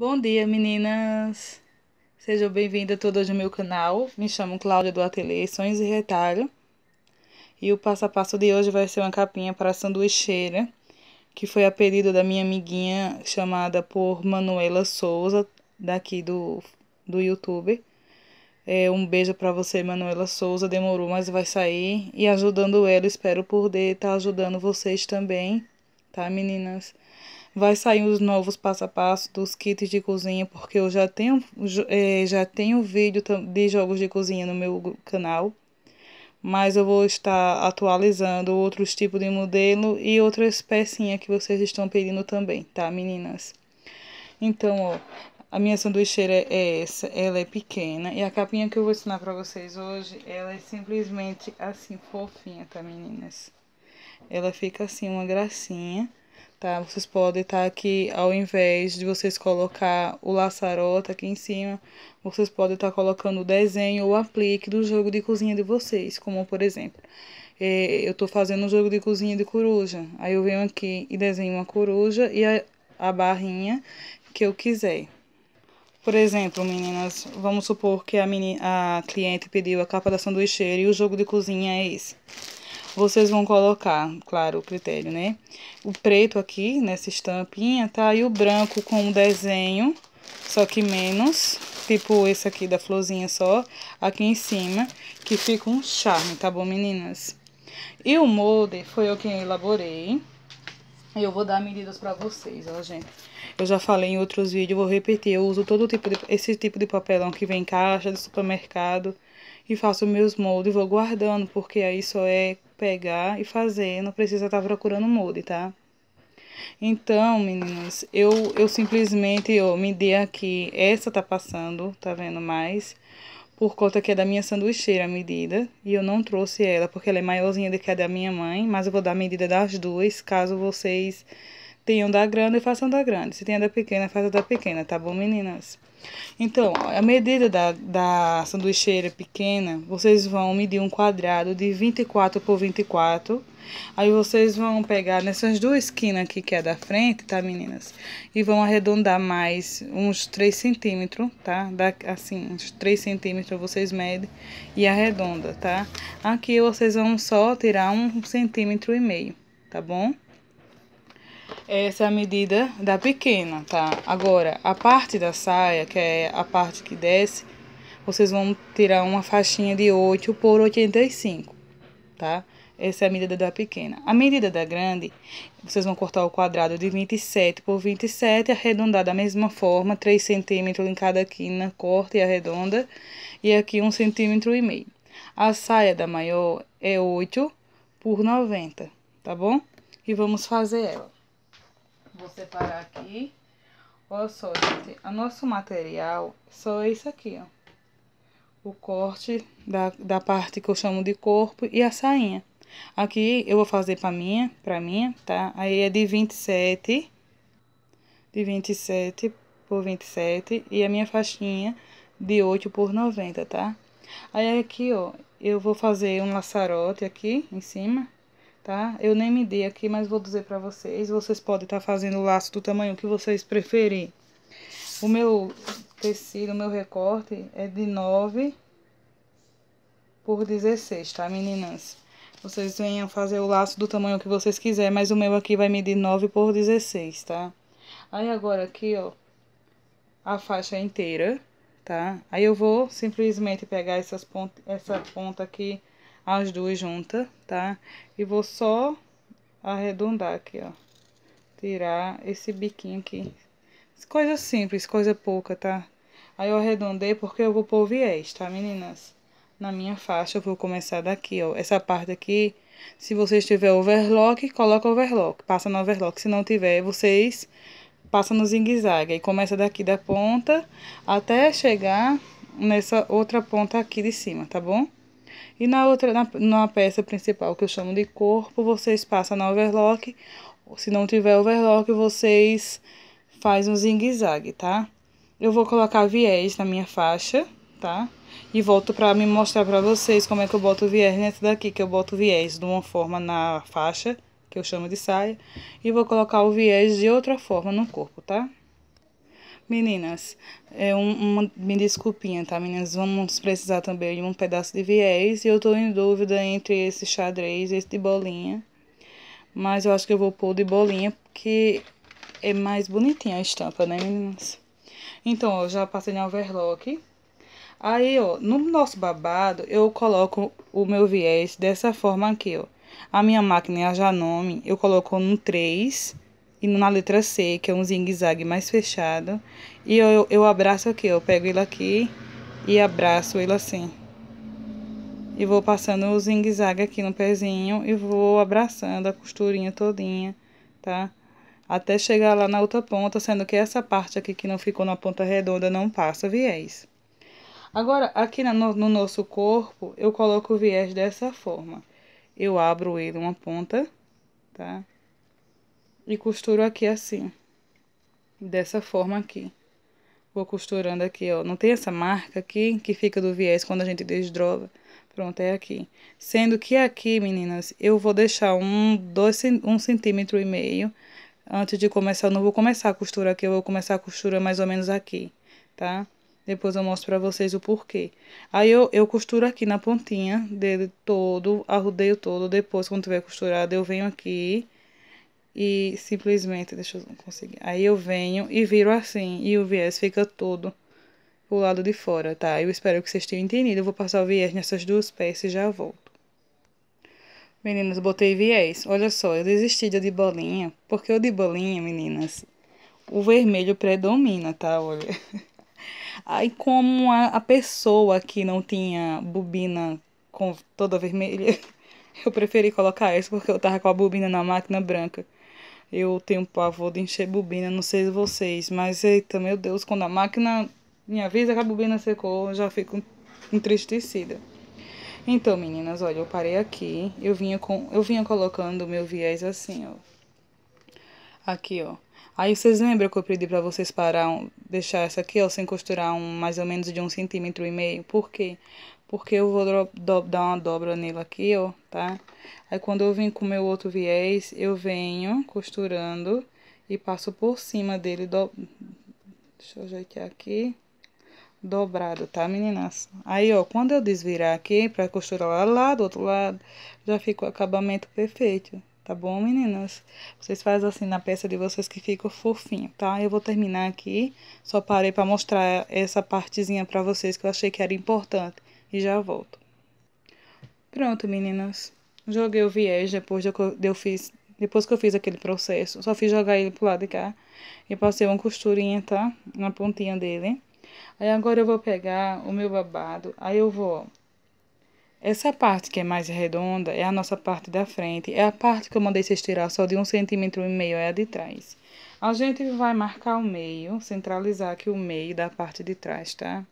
Bom dia, meninas! Sejam bem-vindas todas ao meu canal. Me chamo Cláudia do Ateliê Sonhos e Retalho. E o passo a passo de hoje vai ser uma capinha para sanduicheira, que foi a pedido da minha amiguinha chamada por Manuela Souza, daqui do, do YouTube. É, um beijo para você, Manuela Souza. Demorou, mas vai sair. E ajudando ela, espero poder estar tá ajudando vocês também, tá, meninas? Vai sair os novos passo a passo dos kits de cozinha, porque eu já tenho, é, já tenho vídeo de jogos de cozinha no meu canal. Mas eu vou estar atualizando outros tipos de modelo e outras pecinhas que vocês estão pedindo também, tá, meninas? Então, ó, a minha sanduicheira é essa, ela é pequena. E a capinha que eu vou ensinar pra vocês hoje, ela é simplesmente assim, fofinha, tá, meninas? Ela fica assim, uma gracinha tá? Vocês podem estar tá aqui, ao invés de vocês colocar o laçarota aqui em cima, vocês podem estar tá colocando o desenho ou aplique do jogo de cozinha de vocês, como por exemplo, é, eu estou fazendo um jogo de cozinha de coruja, aí eu venho aqui e desenho uma coruja e a, a barrinha que eu quiser. Por exemplo, meninas, vamos supor que a, mini a cliente pediu a capa da sanduicheira e o jogo de cozinha é esse vocês vão colocar, claro, o critério, né? O preto aqui, nessa estampinha, tá? E o branco com um desenho, só que menos, tipo esse aqui da florzinha só, aqui em cima, que fica um charme, tá bom, meninas? E o molde foi eu quem elaborei. Eu vou dar medidas pra vocês, ó, gente. Eu já falei em outros vídeos, vou repetir. Eu uso todo tipo de... Esse tipo de papelão que vem em caixa de supermercado e faço meus moldes e vou guardando, porque aí só é pegar e fazer, não precisa estar tá procurando molde, tá? Então, meninas, eu, eu simplesmente eu dei aqui, essa tá passando, tá vendo mais? Por conta que é da minha sanduicheira a medida, e eu não trouxe ela, porque ela é maiorzinha do que a da minha mãe, mas eu vou dar a medida das duas, caso vocês tenham da grande, façam da grande. Se tem da pequena, façam da pequena, tá bom, meninas? Então, a medida da, da sanduicheira pequena, vocês vão medir um quadrado de 24 por 24. Aí vocês vão pegar nessas duas esquinas aqui que é da frente, tá, meninas? E vão arredondar mais uns 3 centímetros, tá? Da, assim, uns 3 centímetros vocês medem e arredonda, tá? Aqui vocês vão só tirar um centímetro e meio, tá bom? Essa é a medida da pequena, tá? Agora, a parte da saia, que é a parte que desce, vocês vão tirar uma faixinha de 8 por 85, tá? Essa é a medida da pequena. A medida da grande, vocês vão cortar o quadrado de 27 por 27, arredondar da mesma forma, 3 centímetros em cada quina, corta e arredonda, e aqui um centímetro e meio. A saia da maior é 8 por 90, tá bom? E vamos fazer ela. Vou separar aqui. Olha só, gente. O nosso material só é isso aqui, ó o corte da, da parte que eu chamo de corpo e a sainha. Aqui eu vou fazer para minha, para minha, tá? Aí é de 27 de 27 por 27 e a minha faixinha de 8 por 90, tá? Aí aqui, ó, eu vou fazer um laçarote aqui em cima tá? Eu nem me dei aqui, mas vou dizer pra vocês. Vocês podem estar tá fazendo o laço do tamanho que vocês preferirem. O meu tecido, o meu recorte é de 9 por 16, tá, meninas? Vocês venham fazer o laço do tamanho que vocês quiserem, mas o meu aqui vai medir 9 por 16, tá? Aí agora aqui, ó, a faixa inteira, tá? Aí eu vou simplesmente pegar essas pontas, essa ponta aqui as duas juntas, tá? E vou só arredondar aqui, ó. Tirar esse biquinho aqui. Coisa simples, coisa pouca, tá? Aí eu arredondei porque eu vou pôr viés, tá, meninas? Na minha faixa eu vou começar daqui, ó. Essa parte aqui, se vocês tiver overlock, coloca overlock. Passa no overlock. Se não tiver, vocês passa no zigue-zague. Aí começa daqui da ponta até chegar nessa outra ponta aqui de cima, tá bom? E na outra, na, na peça principal que eu chamo de corpo, vocês passam na overlock. Se não tiver overlock, vocês faz um zigue-zague, tá? Eu vou colocar viés na minha faixa, tá? E volto pra me mostrar pra vocês como é que eu boto viés nessa daqui, que eu boto viés de uma forma na faixa, que eu chamo de saia, e vou colocar o viés de outra forma no corpo, tá? Meninas, é um, uma, me desculpinha, tá, meninas? Vamos precisar também de um pedaço de viés. E eu tô em dúvida entre esse xadrez e esse de bolinha. Mas eu acho que eu vou pôr de bolinha, porque é mais bonitinha a estampa, né, meninas? Então, ó, já passei na overlock. Aí, ó, no nosso babado, eu coloco o meu viés dessa forma aqui, ó. A minha máquina é a Janome, eu coloco no 3 e na letra C, que é um zigue-zague mais fechado. E eu, eu abraço aqui, eu pego ele aqui e abraço ele assim. E vou passando o zigue-zague aqui no pezinho e vou abraçando a costurinha todinha, tá? Até chegar lá na outra ponta, sendo que essa parte aqui que não ficou na ponta redonda não passa viés. Agora, aqui no, no nosso corpo, eu coloco o viés dessa forma. Eu abro ele uma ponta, tá? e costuro aqui assim, dessa forma aqui. Vou costurando aqui, ó. Não tem essa marca aqui que fica do viés quando a gente desdrova. Pronto, é aqui. Sendo que aqui, meninas, eu vou deixar um, dois, um centímetro e meio antes de começar. Eu não vou começar a costura aqui, eu vou começar a costura mais ou menos aqui, tá? Depois eu mostro pra vocês o porquê. Aí eu, eu costuro aqui na pontinha dele todo, arrudeio todo. Depois, quando tiver costurado, eu venho aqui e simplesmente, deixa eu conseguir. Aí eu venho e viro assim, e o viés fica todo o lado de fora, tá? Eu espero que vocês tenham entendido. Eu vou passar o viés nessas duas peças e já volto. Meninas, botei viés. Olha só, eu desisti de bolinha, porque o de bolinha, meninas, o vermelho predomina, tá? Olha. Aí como a, a pessoa que não tinha bobina com toda vermelha, eu preferi colocar essa porque eu tava com a bobina na máquina branca. Eu tenho pavor de encher bobina, não sei vocês, mas eita, meu Deus, quando a máquina me avisa que a bobina secou, eu já fico entristecida. Então, meninas, olha, eu parei aqui, eu vinha com, eu vinha colocando meu viés assim, ó. Aqui, ó. Aí vocês lembram que eu pedi para vocês parar, deixar essa aqui, ó, sem costurar um mais ou menos de um centímetro e meio? Por quê? Porque eu vou dar uma dobra nele aqui, ó, tá? Aí quando eu venho com o meu outro viés, eu venho costurando e passo por cima dele, do... deixa eu ajeitar aqui, dobrado, tá, meninas? Aí, ó, quando eu desvirar aqui pra costurar lá, lá do outro lado, já fica o acabamento perfeito, tá bom, meninas? Vocês fazem assim na peça de vocês que fica fofinho, tá? Eu vou terminar aqui, só parei pra mostrar essa partezinha pra vocês que eu achei que era importante e já volto. Pronto, meninas. Joguei o viés depois de eu fiz, depois que eu fiz aquele processo. Só fiz jogar ele pro lado de cá e passei uma costurinha, tá? Na pontinha dele. Aí agora eu vou pegar o meu babado, aí eu vou essa parte que é mais redonda é a nossa parte da frente, é a parte que eu mandei vocês tirar só de um centímetro e meio, é a de trás. A gente vai marcar o meio, centralizar aqui o meio da parte de trás, tá?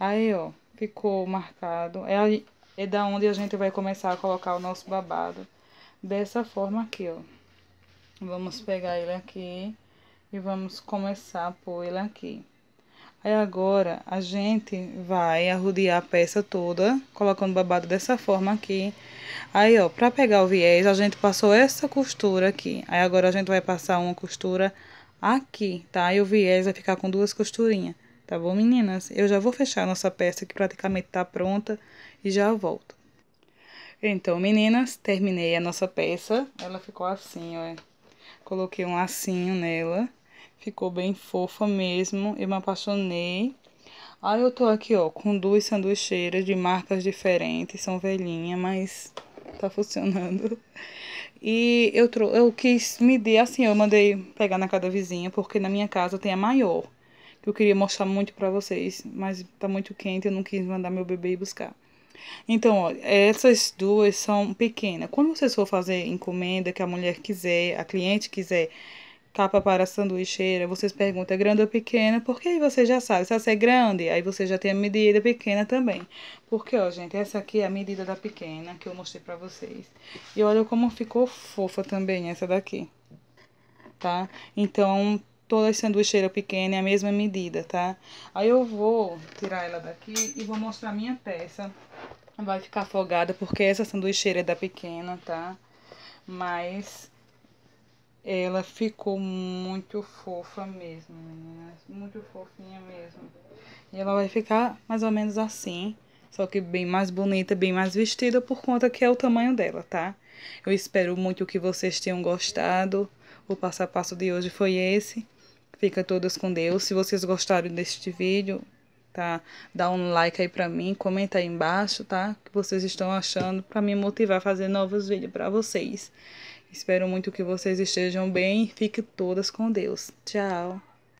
Aí, ó, ficou marcado. É, aí, é da onde a gente vai começar a colocar o nosso babado. Dessa forma aqui, ó. Vamos pegar ele aqui e vamos começar a pôr ele aqui. Aí agora a gente vai arrodear a peça toda, colocando babado dessa forma aqui. Aí ó, pra pegar o viés, a gente passou essa costura aqui. Aí agora a gente vai passar uma costura aqui, tá? E o viés vai ficar com duas costurinhas. Tá bom, meninas? Eu já vou fechar a nossa peça que praticamente tá pronta e já volto. Então, meninas, terminei a nossa peça. Ela ficou assim, ó. Coloquei um lacinho nela. Ficou bem fofa mesmo. Eu me apaixonei. Aí eu tô aqui, ó, com duas sanduicheiras de marcas diferentes, são velhinhas, mas tá funcionando. E eu, eu quis medir assim, eu mandei pegar na casa vizinha, porque na minha casa tem a maior que eu queria mostrar muito pra vocês, mas tá muito quente, eu não quis mandar meu bebê ir buscar. Então, ó, essas duas são pequenas. Quando vocês for fazer encomenda que a mulher quiser, a cliente quiser capa para sanduicheira, vocês perguntam é grande ou pequena, porque aí você já sabe. Se essa é grande, aí você já tem a medida pequena também. Porque, ó, gente, essa aqui é a medida da pequena que eu mostrei pra vocês. E olha como ficou fofa também essa daqui, tá? Então, toda a sanduicheira pequena é a mesma medida, tá? Aí eu vou tirar ela daqui e vou mostrar a minha peça. Vai ficar folgada porque essa sanduicheira é da pequena, tá? Mas ela ficou muito fofa mesmo, meninas. Muito fofinha mesmo. E ela vai ficar mais ou menos assim. Só que bem mais bonita, bem mais vestida por conta que é o tamanho dela, tá? Eu espero muito que vocês tenham gostado. O passo a passo de hoje foi esse. Fica todas com Deus. Se vocês gostaram deste vídeo, tá? Dá um like aí pra mim, comenta aí embaixo, tá? O que vocês estão achando pra me motivar a fazer novos vídeos pra vocês. Espero muito que vocês estejam bem. Fique todas com Deus. Tchau!